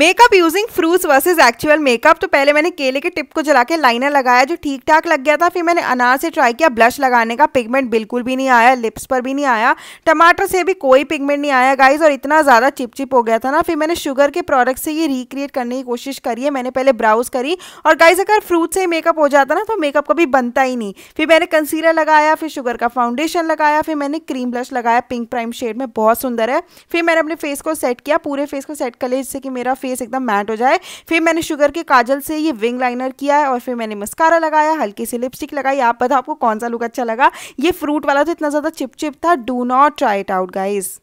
makeup using fruits versus actual makeup तो पहले मैंने केले के टिप को जला के लाइनर लगाया जो ठीक ठाक लग गया था फिर मैंने अनार से ट्राई किया ब्लश लगाने का पिगमेंट बिल्कुल भी नहीं आया लिप्स पर भी नहीं आया टमाटर से भी कोई पिगमेंट नहीं आया गाइज और इतना ज़्यादा चिपचिप हो गया था ना फिर मैंने शुगर के प्रोडक्ट से ये रिक्रिएट करने की कोशिश करी है मैंने पहले ब्राउज करी और गाइज अगर फ्रूट से मेकअप हो जाता ना तो मेकअप कभी बनता ही नहीं फिर मैंने कंसीलर लगाया फिर शुगर का फाउंडेशन लगाया फिर मैंने क्रीम ब्लश लगाया पिंक प्राइम शेड में बहुत सुंदर है फिर मैंने अपने फेस को सेट किया पूरे फेस को सेट कर लिया जिससे कि मेरा फेस एकदम मैट हो जाए फिर मैंने शुगर के काजल से ये विंग लाइनर किया है और फिर मैंने मस्कारा लगाया हल्की सी लिपस्टिक लगाई आप बताओ आपको कौन सा लुक अच्छा लगा ये फ्रूट वाला तो इतना ज़्यादा चिपचिप था do not try it out guys